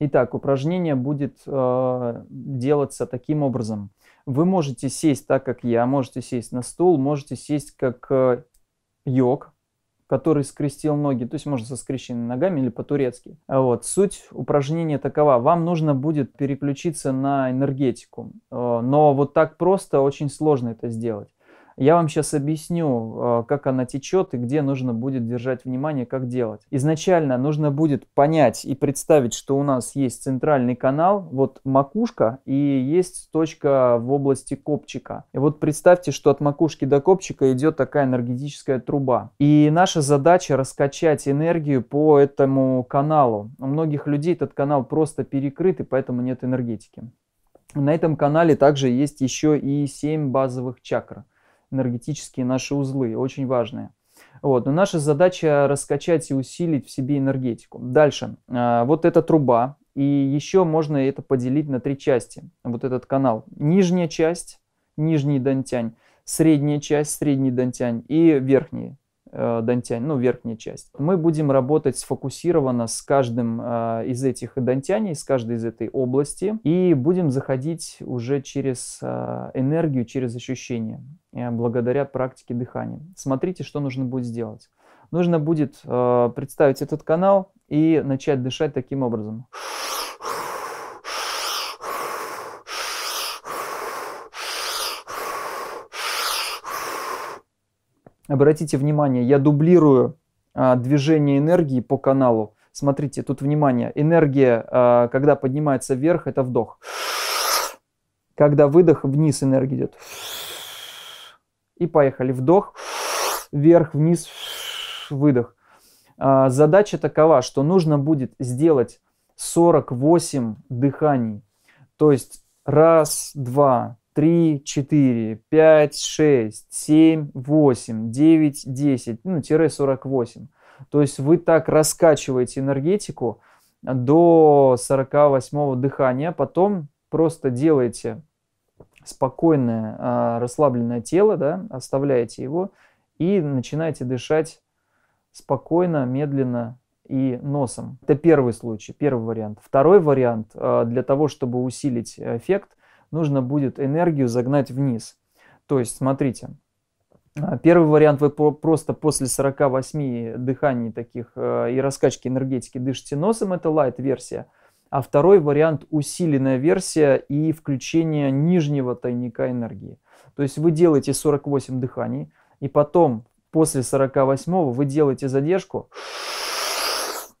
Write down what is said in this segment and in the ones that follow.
Итак, упражнение будет э, делаться таким образом. Вы можете сесть так, как я, можете сесть на стул, можете сесть как э, йог, который скрестил ноги, то есть можно со скрещенными ногами или по-турецки. А вот. Суть упражнения такова. Вам нужно будет переключиться на энергетику, э, но вот так просто очень сложно это сделать. Я вам сейчас объясню, а, как она течет и где нужно будет держать внимание, как делать. Изначально нужно будет понять и представить, что у нас есть центральный канал, вот макушка и есть точка в области копчика. И вот представьте, что от макушки до копчика идет такая энергетическая труба. И наша задача раскачать энергию по этому каналу. У многих людей этот канал просто перекрыт и поэтому нет энергетики. На этом канале также есть еще и 7 базовых чакр энергетические наши узлы, очень важные. Вот. Но наша задача раскачать и усилить в себе энергетику. Дальше. А, вот эта труба. И еще можно это поделить на три части. Вот этот канал. Нижняя часть, нижний дантянь. Средняя часть, средний дантянь. И верхний Э, дантянь, ну, верхняя часть. Мы будем работать сфокусированно с каждым э, из этих дантяней, с каждой из этой области, и будем заходить уже через э, энергию, через ощущения, благодаря практике дыхания. Смотрите, что нужно будет сделать. Нужно будет представить этот канал и начать дышать таким образом. Обратите внимание, я дублирую а, движение энергии по каналу. Смотрите, тут внимание, энергия, а, когда поднимается вверх, это вдох. Когда выдох, вниз энергия идет. И поехали. Вдох, вверх, вниз, выдох. А, задача такова, что нужно будет сделать 48 дыханий. То есть раз, два, 3, 4, 5, 6, 7, 8, 9, 10, ну, тире 48. То есть вы так раскачиваете энергетику до 48 дыхания, а потом просто делаете спокойное, а, расслабленное тело, да, оставляете его и начинаете дышать спокойно, медленно и носом. Это первый случай, первый вариант. Второй вариант, а, для того, чтобы усилить э, эффект – нужно будет энергию загнать вниз. То есть, смотрите, а, первый вариант вы просто после 48 дыханий таких э, и раскачки энергетики дышите носом, это лайт-версия. А второй вариант усиленная версия и включение нижнего тайника энергии. То есть вы делаете 48 дыханий, и потом после 48 вы делаете задержку,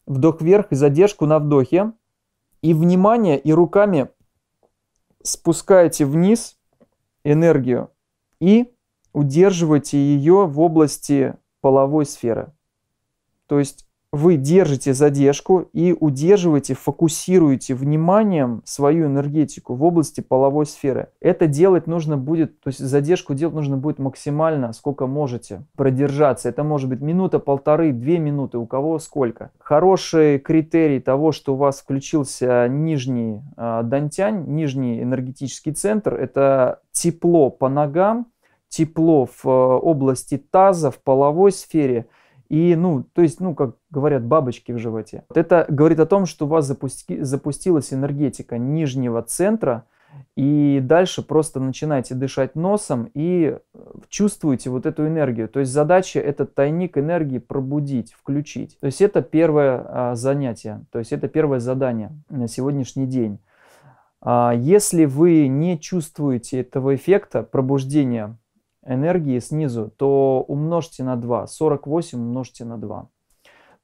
вдох вверх и задержку на вдохе, и внимание, и руками спускаете вниз энергию и удерживаете ее в области половой сферы. То есть вы держите задержку и удерживаете, фокусируете вниманием свою энергетику в области половой сферы. Это делать нужно будет, то есть задержку делать нужно будет максимально, сколько можете продержаться. Это может быть минута, полторы, две минуты, у кого сколько. Хороший критерий того, что у вас включился нижний э, дантянь, нижний энергетический центр, это тепло по ногам, тепло в э, области таза, в половой сфере – и, ну, то есть, ну, как говорят, бабочки в животе. Это говорит о том, что у вас запусти, запустилась энергетика нижнего центра, и дальше просто начинаете дышать носом и э, чувствуете вот эту энергию. То есть задача этот тайник энергии пробудить, включить. То есть это первое а, занятие, то есть это первое задание на сегодняшний день. А если вы не чувствуете этого эффекта пробуждения энергии снизу, то умножьте на 2. 48 умножьте на 2.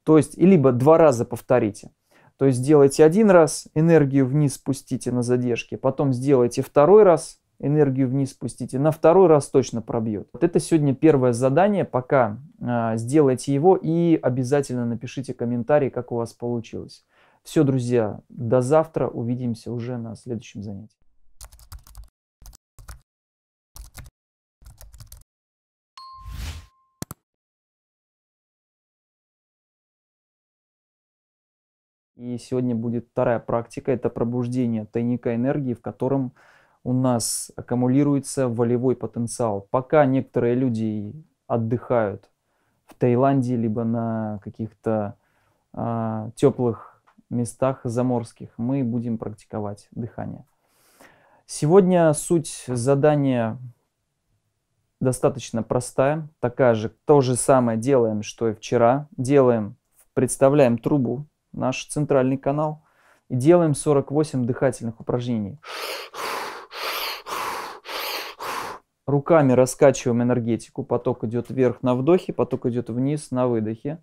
То есть, либо два раза повторите. То есть сделайте один раз, энергию вниз спустите на задержке, потом сделайте второй раз, энергию вниз спустите, на второй раз точно пробьет. Вот это сегодня первое задание, пока э, сделайте его и обязательно напишите комментарий, как у вас получилось. Все, друзья, до завтра, увидимся уже на следующем занятии. И сегодня будет вторая практика, это пробуждение тайника энергии, в котором у нас аккумулируется волевой потенциал. Пока некоторые люди отдыхают в Таиланде, либо на каких-то э, теплых местах заморских, мы будем практиковать дыхание. Сегодня суть задания достаточно простая, такая же, то же самое делаем, что и вчера. Делаем, представляем трубу, наш центральный канал, и делаем 48 дыхательных упражнений. Руками раскачиваем энергетику, поток идет вверх на вдохе, поток идет вниз на выдохе.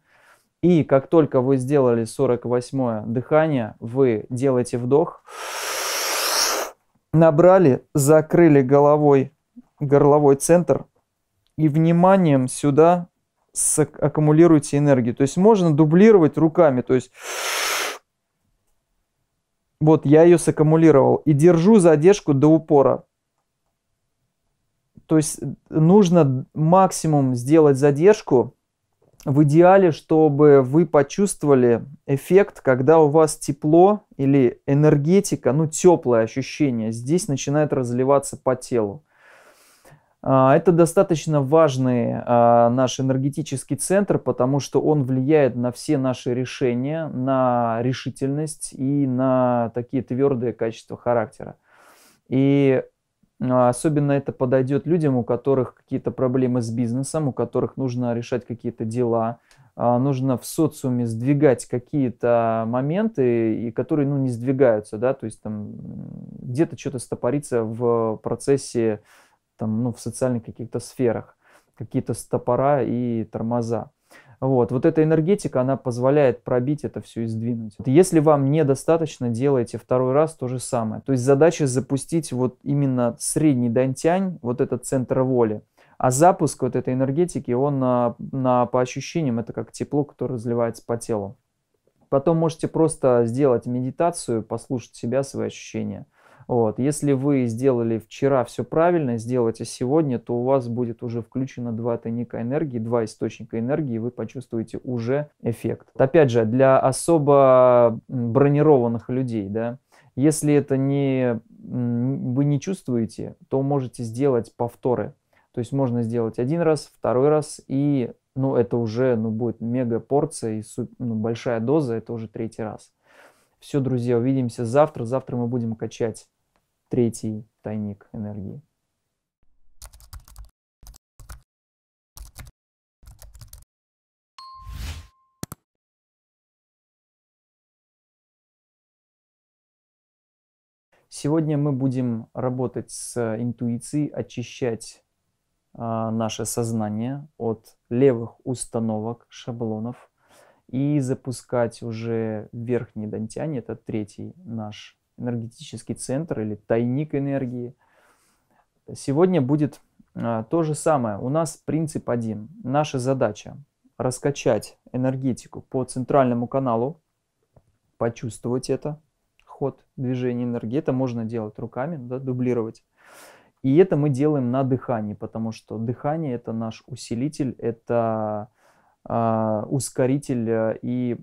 И как только вы сделали 48 дыхание, вы делаете вдох, набрали, закрыли головой горловой центр и вниманием сюда аккумулируете энергию. То есть можно дублировать руками. То есть вот я ее саккумулировал и держу задержку до упора. То есть нужно максимум сделать задержку. В идеале, чтобы вы почувствовали эффект, когда у вас тепло или энергетика, ну теплое ощущение, здесь начинает разливаться по телу. А, это достаточно важный а, наш энергетический центр, потому что он влияет на все наши решения, на решительность и на такие твердые качества характера. И а, особенно это подойдет людям, у которых какие-то проблемы с бизнесом, у которых нужно решать какие-то дела, нужно в социуме сдвигать какие-то моменты, и которые ну, не сдвигаются, да, то есть там где-то что-то стопорится в процессе там, ну, в социальных каких-то сферах, какие-то стопора и тормоза. Вот, вот эта энергетика, она позволяет пробить это все и сдвинуть. Если вам недостаточно, делайте второй раз то же самое. То есть задача запустить вот именно средний дантянь, вот этот центр воли. А запуск вот этой энергетики, он на, на, по ощущениям, это как тепло, которое разливается по телу. Потом можете просто сделать медитацию, послушать себя, свои ощущения – вот. Если вы сделали вчера все правильно, сделайте сегодня, то у вас будет уже включено два тайника энергии, два источника энергии, и вы почувствуете уже эффект. Опять же, для особо бронированных людей, да, если это не, вы не чувствуете, то можете сделать повторы. То есть можно сделать один раз, второй раз, и ну, это уже ну, будет мега порция и ну, большая доза, это уже третий раз. Все, друзья, увидимся завтра. Завтра мы будем качать третий тайник энергии. Сегодня мы будем работать с интуицией, очищать э, наше сознание от левых установок, шаблонов и запускать уже верхний дантянь, это третий наш энергетический центр или тайник энергии. Сегодня будет а, то же самое. У нас принцип один. Наша задача раскачать энергетику по центральному каналу, почувствовать это, ход движения энергии. Это можно делать руками, да, дублировать. И это мы делаем на дыхании, потому что дыхание это наш усилитель, это а, э, ускоритель, и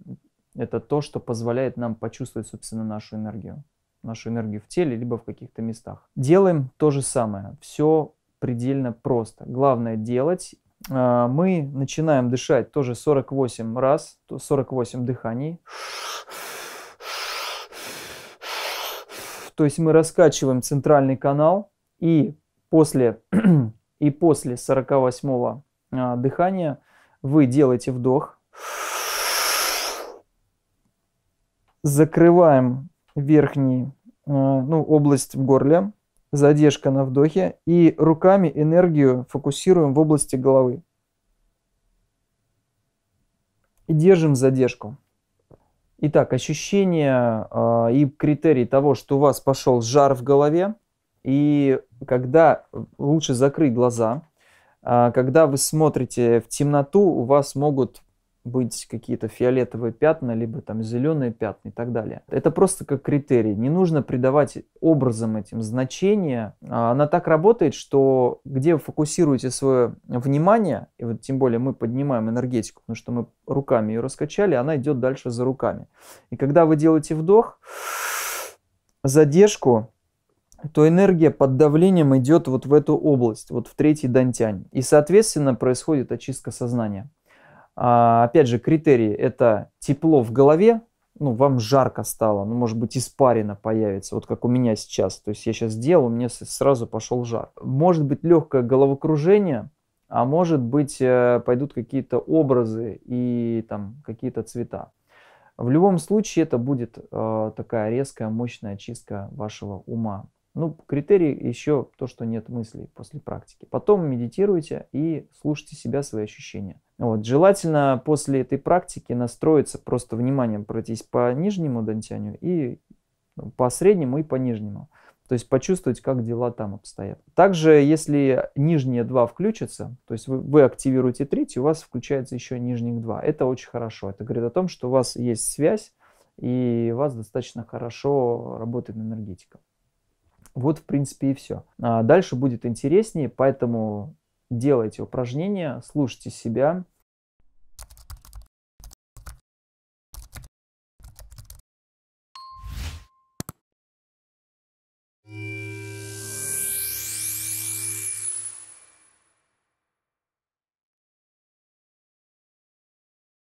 это то, что позволяет нам почувствовать, собственно, нашу энергию нашу энергию в теле, либо в каких-то местах. Делаем то же самое. Все предельно просто. Главное делать. А, мы начинаем дышать тоже 48 раз, 48 дыханий. То есть мы раскачиваем центральный канал и после, и после 48 а, дыхания вы делаете вдох, закрываем верхний, э, ну, область в горле, задержка на вдохе, и руками энергию фокусируем в области головы. И держим задержку. Итак, ощущение э, и критерий того, что у вас пошел жар в голове, и когда э, лучше закрыть глаза, э, когда вы смотрите в темноту, у вас могут быть какие-то фиолетовые пятна, либо там зеленые пятна и так далее. Это просто как критерий. Не нужно придавать образом этим значения. А она так работает, что где вы фокусируете свое внимание, и вот тем более мы поднимаем энергетику, потому что мы руками ее раскачали, она идет дальше за руками. И когда вы делаете вдох, задержку, то энергия под давлением идет вот в эту область, вот в третий дантянь. И, соответственно, происходит очистка сознания. А, опять же, критерии – это тепло в голове, ну, вам жарко стало, ну, может быть, испарина появится, вот как у меня сейчас. То есть я сейчас делал, мне сразу пошел жар. Может быть, легкое головокружение, а может быть, э, пойдут какие-то образы и там какие-то цвета. В любом случае, это будет э, такая резкая, мощная чистка вашего ума. Ну, критерий еще то, что нет мыслей после практики. Потом медитируйте и слушайте себя, свои ощущения. Вот. Желательно после этой практики настроиться, просто вниманием пройтись по нижнему дантяню и ну, по среднему и по нижнему. То есть почувствовать, как дела там обстоят. Также, если нижние два включатся, то есть вы, вы активируете третий, у вас включается еще нижних два. Это очень хорошо. Это говорит о том, что у вас есть связь, и у вас достаточно хорошо работает энергетика. Вот, в принципе, и все. А дальше будет интереснее, поэтому делайте упражнения, слушайте себя,